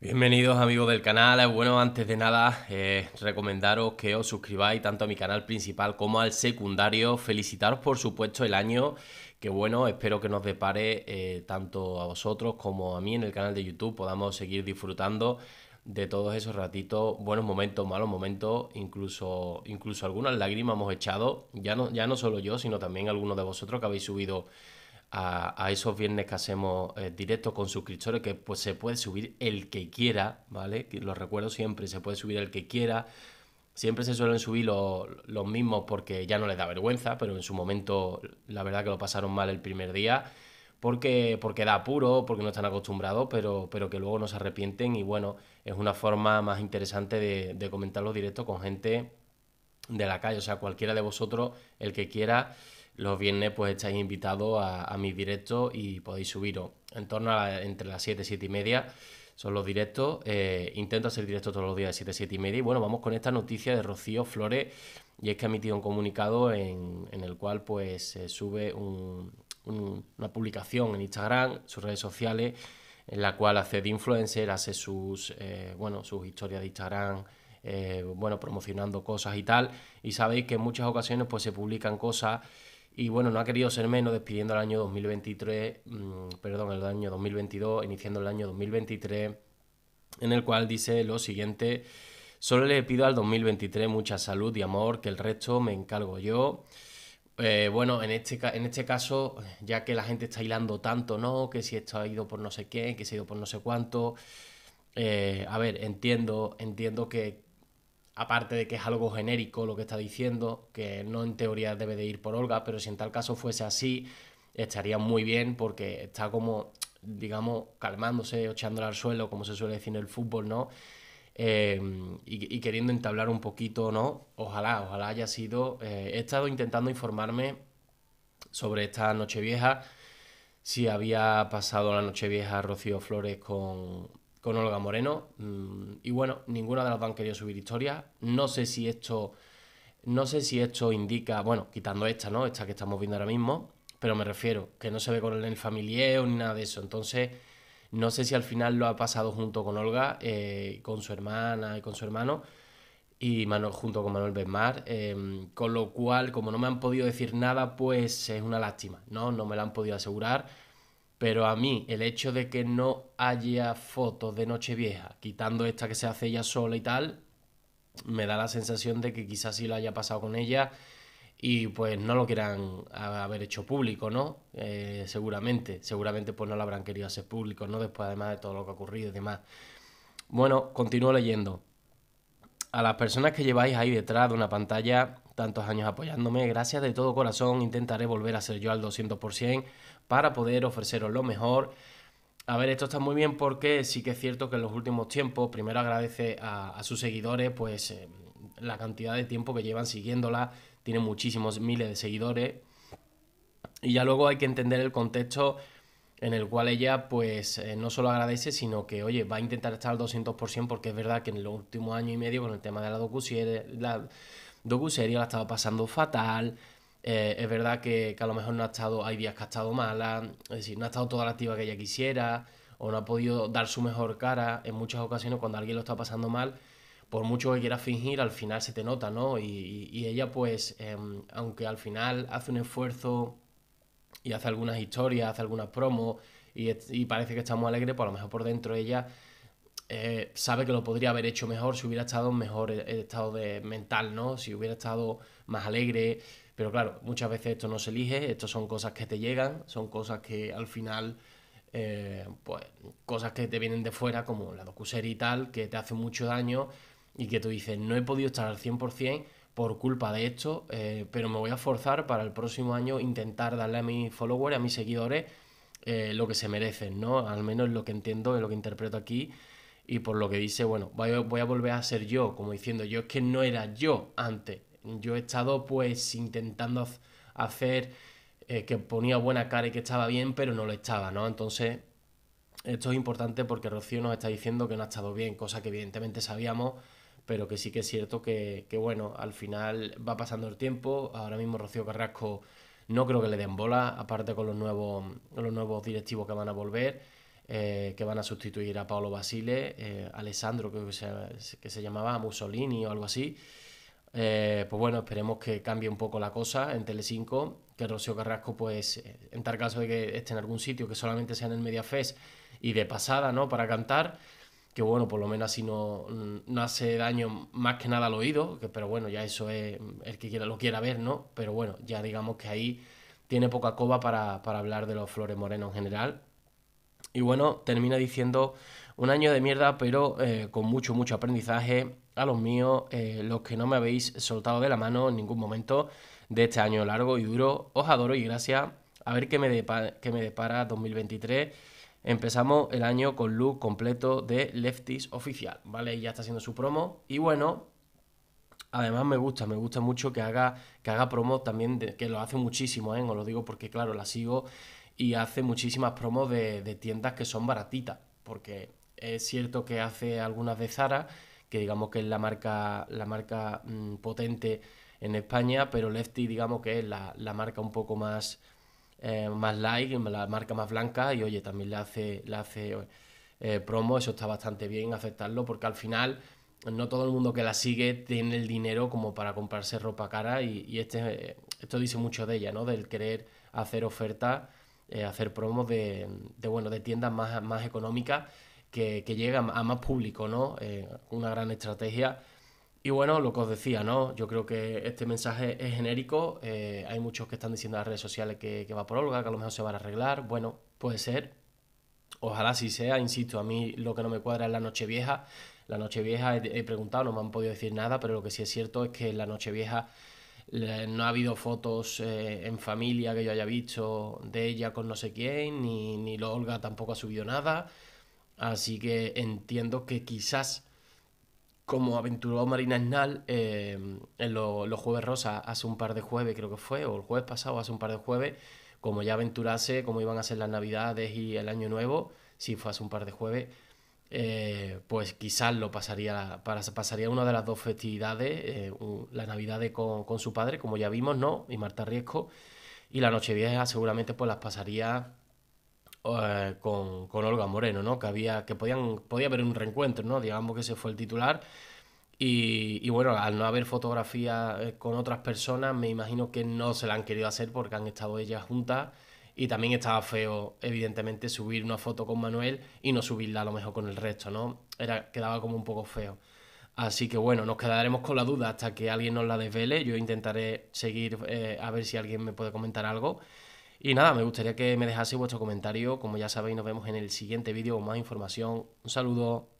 Bienvenidos amigos del canal, eh, bueno antes de nada eh, recomendaros que os suscribáis tanto a mi canal principal como al secundario, felicitaros por supuesto el año que bueno, espero que nos depare eh, tanto a vosotros como a mí en el canal de YouTube, podamos seguir disfrutando de todos esos ratitos, buenos momentos, malos momentos, incluso, incluso algunas lágrimas hemos echado, ya no, ya no solo yo, sino también algunos de vosotros que habéis subido a, esos viernes que hacemos eh, directos con suscriptores, que pues se puede subir el que quiera, ¿vale? Que lo recuerdo siempre, se puede subir el que quiera. Siempre se suelen subir los mismos porque ya no les da vergüenza, pero en su momento la verdad que lo pasaron mal el primer día. Porque, porque, da apuro, porque no están acostumbrados, pero, pero que luego no se arrepienten y bueno, es una forma más interesante de, de comentar los directos con gente de la calle, o sea, cualquiera de vosotros, el que quiera, los viernes pues estáis invitados a, a mis directos y podéis subiros en torno a entre las 7 y 7 y media. Son los directos. Eh, intento hacer directos todos los días de 7 7 y media. Y bueno, vamos con esta noticia de Rocío Flores. Y es que ha emitido un comunicado en, en el cual pues se sube un, una publicación en Instagram, sus redes sociales, en la cual hace de influencer, hace sus, eh, bueno, sus historias de Instagram, eh, bueno, promocionando cosas y tal. Y sabéis que en muchas ocasiones pues se publican cosas y bueno, no ha querido ser menos despidiendo el año 2023, mm, perdón, el año 2022, iniciando el año 2023, en el cual dice lo siguiente, solo le pido al 2023 mucha salud y amor, que el resto me encargo yo. Eh, bueno, en este, en este caso, ya que la gente está hilando tanto, ¿no? Que si esto ha ido por no sé qué, que se ha ido por no sé cuánto. Eh, a ver, entiendo, entiendo que, aparte de que es algo genérico lo que está diciendo, que no en teoría debe de ir por Olga, pero si en tal caso fuese así, estaría muy bien porque está como, digamos, calmándose, echándola al suelo, como se suele decir en el fútbol, ¿no? Eh, y, queriendo entablar un poquito, ¿no? Ojalá, ojalá haya sido. Eh, he estado intentando informarme sobre esta Nochevieja, si había pasado la Nochevieja Rocío Flores con con Olga Moreno. Mm, y bueno, ninguna de las dos han querido subir historia, No sé si esto. No sé si esto indica. Bueno, quitando esta, ¿no? Esta que estamos viendo ahora mismo. Pero me refiero, que no se ve con el familieo ni nada de eso. Entonces, no sé si al final lo ha pasado junto con Olga, eh, con su hermana y con su hermano. Y Manuel, junto con Manuel Besmar. Em, con lo cual, como no me han podido decir nada, pues es una lástima, ¿no? No me la han podido asegurar pero a mí, el hecho de que no haya fotos de Nochevieja, quitando esta que se hace ella sola y tal, me da la sensación de que quizás sí lo haya pasado con ella y pues no lo quieran haber hecho público, ¿no? Eh, seguramente, seguramente pues no lo habrán querido hacer público, ¿no? Después además de todo lo que ha ocurrido y demás. Bueno, continúo leyendo. A las personas que lleváis ahí detrás de una pantalla, tantos años apoyándome. Gracias de todo corazón. Intentaré volver a ser yo al 200% para poder ofreceros lo mejor. A ver, esto está muy bien porque sí que es cierto que en los últimos tiempos, primero agradece a, sus seguidores, pues eh, la cantidad de tiempo que llevan siguiéndola, tiene muchísimos miles de seguidores. Y ya luego hay que entender el contexto en el cual ella pues eh, no solo agradece, sino que, oye, va a intentar estar al 200% porque es verdad que en los último año y medio con el tema de la docu, si es la docuserie, la estaba pasando fatal. Eh, es verdad que, a lo mejor no ha estado, hay días que ha estado mala, es decir, no ha estado toda la activa que ella quisiera, o no ha podido dar su mejor cara. En muchas ocasiones, cuando alguien lo está pasando mal, por mucho que quiera fingir, al final se te nota, ¿no? Y, y, ella, pues, em, aunque al final hace un esfuerzo y hace algunas historias, hace algunas promos, y, y parece que está muy alegre, pues a lo mejor por dentro ella eh, sabe que lo podría haber hecho mejor si hubiera estado en mejor eh, estado de mental, ¿no? Si hubiera estado más alegre. Pero claro, muchas veces esto no se elige, esto son cosas que te llegan, son cosas que al final, eh, pues cosas que te vienen de fuera, como la docuserie y tal, que te hace mucho daño y que tú dices, no he podido estar al 100% por culpa de esto, pero me voy a forzar para el próximo año intentar darle a mis followers, a mis seguidores, lo que se merecen, ¿no? Al menos lo que entiendo, es lo que interpreto aquí y por lo que dice, bueno, voy a, volver a ser yo, como diciendo, yo es que no era yo antes, yo he estado pues intentando hacer eh, que ponía buena cara y que estaba bien, pero no lo estaba, ¿no? Entonces, esto es importante porque Rocío nos está diciendo que no ha estado bien, cosa que evidentemente sabíamos, pero que sí que es cierto que, bueno, al final va pasando el tiempo, ahora mismo Rocío Carrasco no creo que le den bola, aparte con los nuevos, los nuevos directivos que van a volver. Eh, que van a sustituir a Paolo Basile, eh, Alessandro creo que se, que se llamaba, Mussolini o algo así. Eh, pues bueno, esperemos que cambie un poco la cosa en Telecinco, que Rocío Carrasco, pues, en tal caso de que esté en algún sitio, que solamente sea en el Mediafest y de pasada, ¿no? Para cantar, que bueno, por lo menos así no, mm, no hace daño más que nada al oído, que, pero bueno, ya eso es mm, el que quiera, lo quiera ver, ¿no? Pero bueno, ya digamos que ahí tiene poca coba para, para hablar de los Flores Moreno en general, y bueno, termina diciendo un año de mierda, pero eh, con mucho, mucho aprendizaje. A los míos, eh, los que no me habéis soltado de la mano en ningún momento de este año largo y duro, os adoro y gracias. A ver qué me, depara, me depara 2023. Empezamos el año con look completo de Lefties oficial, ¿vale? Ya está haciendo su promo. Y bueno, Además me gusta, me gusta mucho que haga, que haga promo también, que lo hace muchísimo, ¿eh? os lo digo porque claro, la sigo y hace muchísimas promos de, tiendas que son baratitas, porque es cierto que hace algunas de Zara, que digamos que es la marca, la marca mm, potente en España, pero Lefty digamos que es la, marca un poco más, eh, más light, la marca más blanca, y oye, también le hace, le hace eh, promo, eso está bastante bien aceptarlo, porque al final no todo el mundo que la sigue tiene el dinero como para comprarse ropa cara, y, y este, esto dice mucho de ella, ¿no? Del querer hacer ofertas eh, hacer promos de, bueno, de tiendas más, más económicas que, que a más público, ¿no? Eh, una gran estrategia. Y bueno, lo que os decía, ¿no? Yo creo que este mensaje es genérico. Eh, hay muchos que están diciendo en las redes sociales que, va por Olga, que a lo mejor se van a arreglar. Bueno, puede ser. Ojalá si sea, insisto, a mí lo que no me cuadra es la noche vieja. La noche vieja he, preguntado, no me han podido decir nada, pero lo que sí es cierto es que la noche vieja no ha habido fotos eh, en familia que yo haya visto de ella con no sé quién, ni, lo Olga tampoco ha subido nada. Así que entiendo que quizás, como aventuró Marina Esnal eh, en los Jueves Rosa hace un par de jueves, creo que fue, o el jueves pasado, hace un par de jueves, como ya aventurase cómo iban a ser las Navidades y el Año Nuevo, si fue hace un par de jueves, eh, pues quizás lo pasaría, pasaría una de las dos festividades, eh, la Navidad con, su padre, como ya vimos, ¿no? Y Marta Riesco, y la Nochevieja seguramente pues las pasaría eh, con, Olga Moreno, ¿no? Que había, que podían, podía haber un reencuentro, ¿no? Digamos que se fue el titular. Y, y bueno, al no haber fotografía con otras personas, me imagino que no se la han querido hacer porque han estado ellas juntas y también estaba feo, evidentemente, subir una foto con Manuel y no subirla a lo mejor con el resto, ¿no? Era, quedaba como un poco feo. Así que bueno, nos quedaremos con la duda hasta que alguien nos la desvele. Yo intentaré seguir eh, a ver si alguien me puede comentar algo. Y nada, me gustaría que me dejase vuestro comentario. Como ya sabéis, nos vemos en el siguiente vídeo con más información. Un saludo.